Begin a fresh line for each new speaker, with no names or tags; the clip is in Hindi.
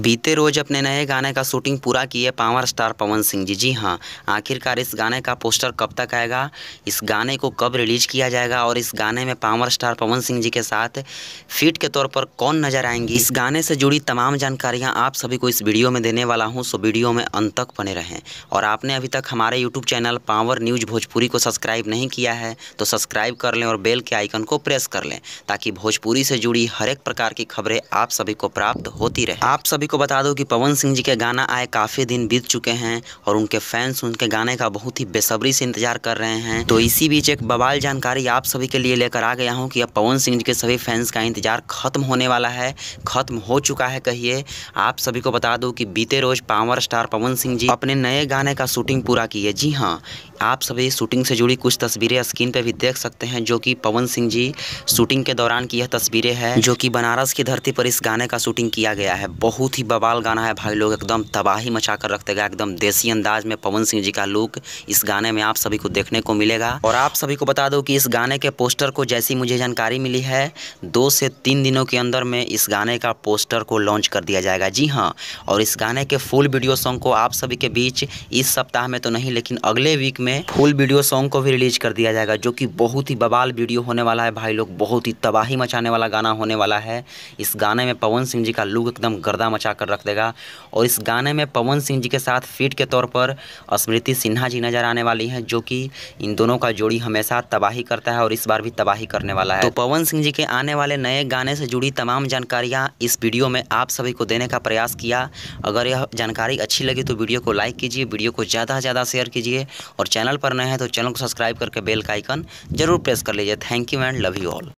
बीते रोज अपने नए गाने का शूटिंग पूरा किए पावर स्टार पवन सिंह जी जी हाँ आखिरकार इस गाने का पोस्टर कब तक आएगा इस गाने को कब रिलीज किया जाएगा और इस गाने में पावर स्टार पवन सिंह जी के साथ फीट के तौर पर कौन नजर आएंगी इस गाने से जुड़ी तमाम जानकारियाँ आप सभी को इस वीडियो में देने वाला हूँ सो वीडियो में अंत तक बने रहें और आपने अभी तक हमारे YouTube channel power news Bhojpuri को सब्सक्राइब नहीं किया है तो सब्सक्राइब कर लें और बेल के आइकन को प्रेस कर लें ताकि भोजपुरी से जुड़ी हर एक प्रकार की खबरें आप सभी को प्राप्त होती रहे आप सभी सभी को बता दूं कि पवन सिंह जी के गाना आए काफ़ी दिन बीत चुके हैं और उनके फैंस उनके गाने का बहुत ही बेसब्री से इंतजार कर रहे हैं तो इसी बीच एक बवाल जानकारी आप सभी के लिए लेकर आ गया हूं कि अब पवन सिंह जी के सभी फैंस का इंतजार खत्म होने वाला है खत्म हो चुका है कहिए आप सभी को बता दूँ की बीते रोज पावर स्टार पवन सिंह जी अपने नए गाने का शूटिंग पूरा किए जी हाँ आप सभी शूटिंग से जुड़ी कुछ तस्वीरें स्क्रीन पर भी देख सकते हैं जो कि पवन सिंह जी शूटिंग के दौरान की यह तस्वीरें हैं जो कि बनारस की धरती पर इस गाने का शूटिंग किया गया है बहुत बहुत ही बवाल गाना है भाई लोग एकदम तबाही मचा कर रखते गए एकदम देसी अंदाज में पवन सिंह जी का लुक इस गाने में आप सभी को देखने को मिलेगा और आप सभी को बता दो कि इस गाने के पोस्टर को जैसी मुझे जानकारी मिली है दो से तीन दिनों के अंदर में इस गाने का पोस्टर को लॉन्च कर दिया जाएगा जी हाँ और इस गाने के फुल वीडियो सॉन्ग को आप सभी के बीच इस सप्ताह में तो नहीं लेकिन अगले वीक में फुल वीडियो सॉन्ग को भी रिलीज कर दिया जाएगा जो कि बहुत ही बवाल वीडियो होने वाला है भाई लोग बहुत ही तबाही मचाने वाला गाना होने वाला है इस गाने में पवन सिंह जी का लुक एकदम गर्दा मचा कर रख देगा और इस गाने में पवन सिंह जी के साथ फीट के तौर पर स्मृति सिन्हा जी नज़र आने वाली हैं जो कि इन दोनों का जोड़ी हमेशा तबाही करता है और इस बार भी तबाही करने वाला है तो पवन सिंह जी के आने वाले नए गाने से जुड़ी तमाम जानकारियाँ इस वीडियो में आप सभी को देने का प्रयास किया अगर यह जानकारी अच्छी लगी तो वीडियो को लाइक कीजिए वीडियो को ज़्यादा से ज़्यादा शेयर कीजिए और चैनल पर नए हैं तो चैनल को सब्सक्राइब करके बेल का आइकन जरूर प्रेस कर लीजिए thank you and love you all